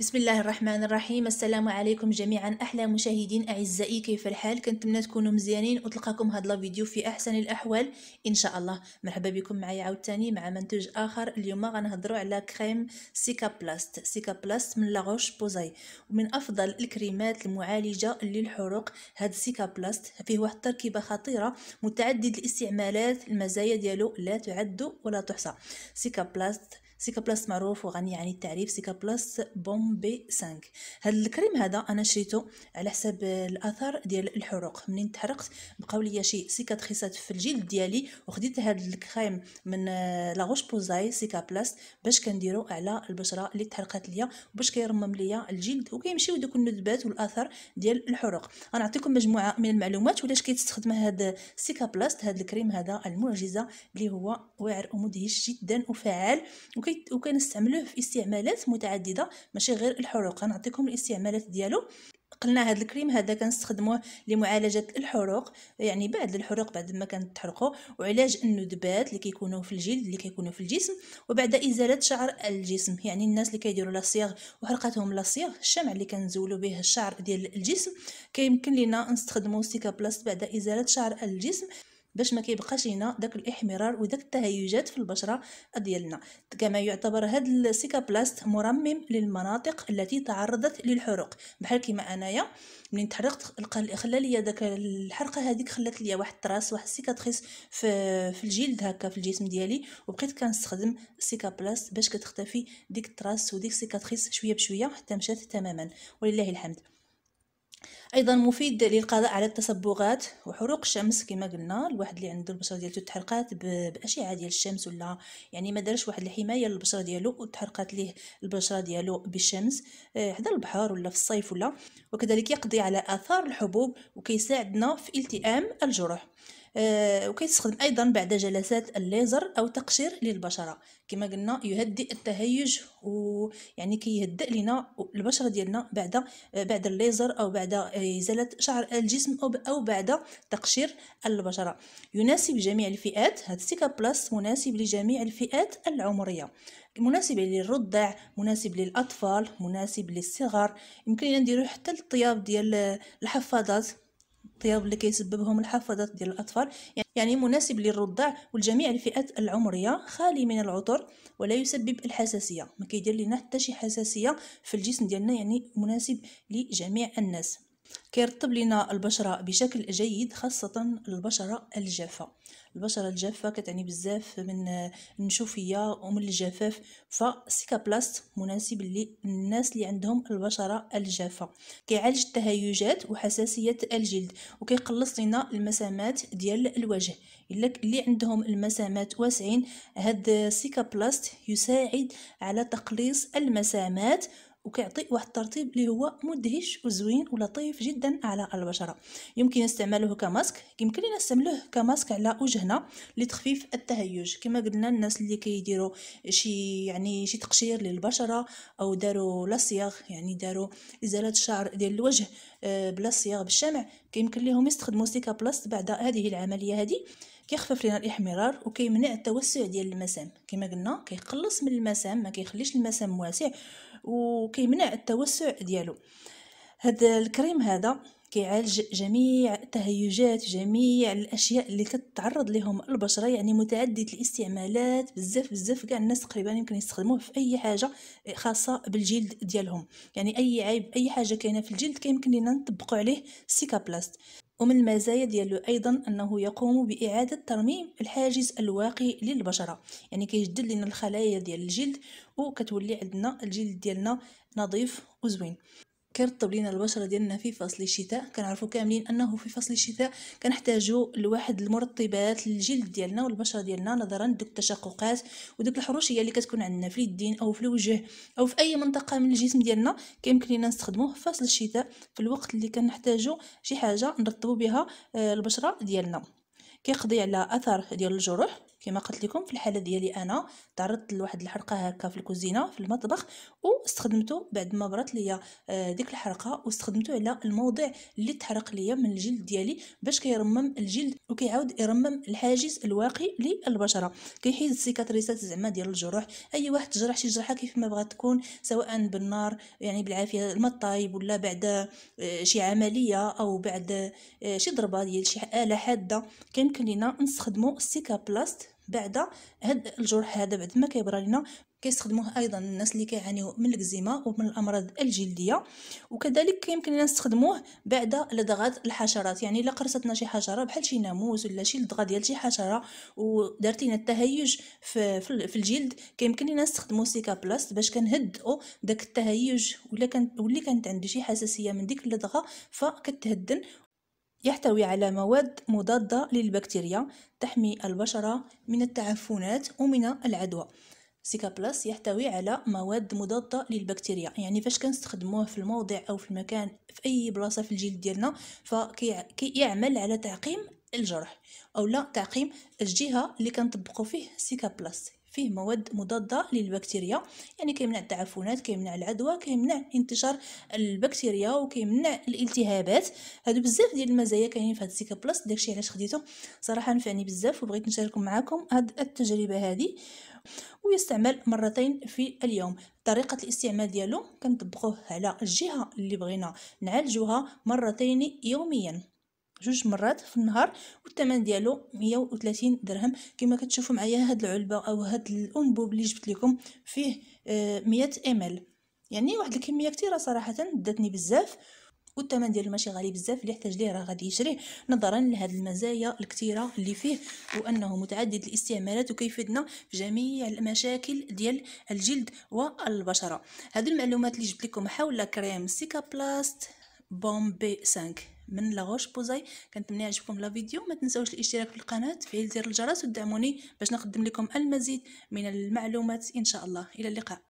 بسم الله الرحمن الرحيم السلام عليكم جميعا احلى مشاهدين اعزائي كيف الحال كنتمنى تكونوا مزيانين وتلقاكم هذا الفيديو في احسن الاحوال ان شاء الله مرحبا بكم معايا عاوتاني مع منتوج اخر اليوم غنهضروا على كريم سيكا بلاست سيكا بلاست من لاغوش بوزاي ومن افضل الكريمات المعالجه للحروق هاد سيكا بلاست فيه واحد التركيبه خطيره متعدد الاستعمالات المزايا ديالو لا تعد ولا تحصى سيكا بلاست سيكا بلس معروف وغني عن التعريف سيكا بلس بومبي 5 هاد الكريم هذا انا شريته على حساب الاثر ديال الحروق منين تحرقت بقاو ليا شي سيكاتريسات في الجلد ديالي وخديت هاد الكريم من آه، لاغوش بوزاي سيكا بلس باش كنديرو على البشره اللي تحرقات ليا باش كيرمم ليا الجلد وكيمشيو دوك الندبات والاثر ديال الحروق غنعطيكم مجموعه من المعلومات ولاش كيتستخدم هاد سيكا بلس هاد الكريم هذا المعجزه اللي هو واعر ومدهش جدا وفعال وكي وكنستعملوه في استعمالات متعدده ماشي غير الحروق غنعطيكم الاستعمالات ديالو قلنا هاد الكريم هذا كنستخدموه لمعالجه الحروق يعني بعد الحروق بعد ما كنتحرقوا وعلاج الندبات اللي كيكونوا في الجلد اللي كيكونوا في الجسم وبعد ازاله شعر الجسم يعني الناس اللي كيديروا لاصيغ وحرقتهم لاصيغ الشمع اللي كنزولوا به الشعر ديال الجسم كيمكن لينا نستخدموا بلاست بعد ازاله شعر الجسم باش ما كيبقاش هنا داك الاحمرار وداك التهيجات في البشره ديالنا كما يعتبر هاد السيكابلاست مرمم للمناطق التي تعرضت للحروق بحال كيما انايا منين تحرقت خلا ليا داك الحرقه هذيك خلات ليا واحد التراس واحد السيكاتريس في في الجلد هكا في الجسم ديالي وبقيت كنستخدم السيكابلاست باش كتختفي ديك التراس وديك السيكاتريس شويه بشويه حتى مشات تماما ولله الحمد ايضا مفيد للقضاء على التصبغات وحروق الشمس كما قلنا الواحد اللي عنده البشره ديالته تحرقات باشعه ديال الشمس ولا يعني ما دارش واحد الحمايه للبشره ديالو وتحرقات ليه البشره ديالو بالشمس آه، حدا البحر ولا في الصيف ولا وكذلك يقضي على اثار الحبوب وكيساعدنا في التئام الجروح آه، وكيستخدم ايضا بعد جلسات الليزر او تقشير للبشره كما قلنا يهدئ التهيج ويعني كيهدئ لنا البشره ديالنا بعد آه، بعد الليزر او بعد آه، ازاله شعر الجسم او بعد تقشير البشره يناسب جميع الفئات هاد سيكا بلس مناسب لجميع الفئات العمريه مناسب للرضع مناسب للاطفال مناسب للصغار يمكن نديرو حتى للطياب ديال الحفاضات الطياب اللي كيسببهم الحفاضات ديال الأطفال يعني مناسب للرضع ولجميع الفئات العمرية خالي من العطر ولا يسبب الحساسية ما كيدير لنا حتى شي حساسية في الجسم ديالنا يعني مناسب لجميع الناس كيرطب لنا البشرة بشكل جيد خاصة البشرة الجافة البشرة الجافة كتعني بزاف من النشوفية ومن الجفاف بلاست مناسب للناس اللي عندهم البشرة الجافة كيعالج التهيجات وحساسية الجلد وكيقلص لنا المسامات ديال الوجه الا اللي عندهم المسامات واسعين هاد بلاست يساعد على تقليص المسامات وكيعطي واحد الترطيب اللي هو مدهش وزوين ولطيف جدا على البشره يمكن استعماله كماسك يمكن لنا نستعملوه كماسك على وجهنا لتخفيف التهيج كما قلنا الناس اللي كيديروا شي يعني شي تقشير للبشره او داروا لاصياغ يعني داروا ازاله الشعر ديال الوجه آه، بلا صياغ بالشمع كيمكن ليهم يستخدموا سيكا بلس بعد هذه العمليه هذه كيخفف لنا الاحمرار وكيمنع التوسع ديال المسام كما قلنا كيقلص من المسام ما كيخليش المسام واسع وكيمنع التوسع ديالو هذا الكريم هذا كيعالج جميع التهيجات جميع الاشياء اللي كتعرض لهم البشره يعني متعدد الاستعمالات بزاف بزاف كاع الناس تقريبا يمكن يستخدموه في اي حاجه خاصه بالجلد ديالهم يعني اي عيب اي حاجه كاينه في الجلد كيمكن لينا نطبقوا عليه سيكابلاست ومن المزايا ديالو ايضا انه يقوم باعاده ترميم الحاجز الواقي للبشره يعني كيجدد لنا الخلايا ديال الجلد وكتولي عندنا الجلد ديالنا نظيف وزوين كنرطب لينا البشره ديالنا في فصل الشتاء كنعرفوا كاملين انه في فصل الشتاء كنحتاجوا لواحد المرطبات للجلد ديالنا والبشره ديالنا نظرا لدوك التشققات ودوك الحروشيه اللي كتكون عندنا في اليدين او في الوجه او في اي منطقه من الجسم ديالنا كيمكن لينا نستخدموه في فصل الشتاء في الوقت اللي كنحتاجوا شي حاجه نرطبوا بها آه، البشره ديالنا كيقضي على اثر ديال الجروح كما قلت لكم في الحاله ديالي انا تعرضت لواحد الحرقه هكا في الكوزينه في المطبخ واستخدمته بعد ما برات ليا آه، ديك الحرقه واستخدمته على الموضع اللي تحرق ليا من الجلد ديالي باش كيرمم الجلد وكيعاود يرمم الحاجز الواقي للبشره كيحيد السيكاتريسات زعما ديال الجروح اي واحد تجرح شي جرحه كيف ما بغات تكون سواء بالنار يعني بالعافيه الماء الطايب ولا بعد آه، شي عمليه او بعد آه، شي ضربه ديال شي اله حاده كيمكن لينا نستخدموا السيكابلاست بعد هاد الجرح هذا بعد ما كيبرى لينا كيستخدموه ايضا الناس اللي كيعانيو من الاكزيما ومن الامراض الجلديه وكذلك يمكن لنا نستخدموه بعد لدغات الحشرات يعني الا قرصتنا شي حشره بحال شي ناموس ولا شي لدغه ديال شي حشره ودارت لنا التهيج في, في الجلد كيمكن لنا نستخدمو سيكا بلاس باش كنهدئو داك التهيج ولا كان ولي كانت عندي شي حساسيه من ديك اللدغه فكتهدن يحتوي على مواد مضادة للبكتيريا تحمي البشرة من التعفنات ومن العدوى سيكا بلس يحتوي على مواد مضادة للبكتيريا يعني فاش كنستخدموه في الموضع أو في المكان في أي بلاصة في الجلد ديالنا فكيعمل على تعقيم الجرح او لا تعقيم الجهه اللي كنطبقوا فيه سيكا بلاس فيه مواد مضاده للبكتيريا يعني كيمنع التعفنات كيمنع العدوى كيمنع انتشار البكتيريا وكيمنع الالتهابات هادو بزاف ديال المزايا كاينين في هاد السيكا بلس داكشي علاش خديته صراحه نفعني بزاف وبغيت نشارك معكم هاد التجربه هادي ويستعمل مرتين في اليوم طريقه الاستعمال ديالو كنطبقوه على الجهه اللي بغينا نعالجوها مرتين يوميا جوج مرات في النهار والثمن ديالو 130 درهم كما كتشوفوا معايا هاد العلبه او هاد الانبوب اللي جبت لكم فيه 100 آه، امل يعني واحد الكميه كثيره صراحه داتني بزاف والثمن ديالو ماشي غالي بزاف اللي يحتاج ليه راه غادي يشريه نظرا لهاد المزايا الكثيره اللي فيه وانه متعدد الاستعمالات وكيفيدنا في جميع المشاكل ديال الجلد والبشره هذه المعلومات اللي جبت لكم حول كريم سيكا بلاست بومبي 5 من لاغوش بوزاي كنتمنى يعجبكم لا فيديو ما تنساوش الاشتراك في القناه تفعيل زر الجرس ودعموني باش نقدم لكم المزيد من المعلومات ان شاء الله الى اللقاء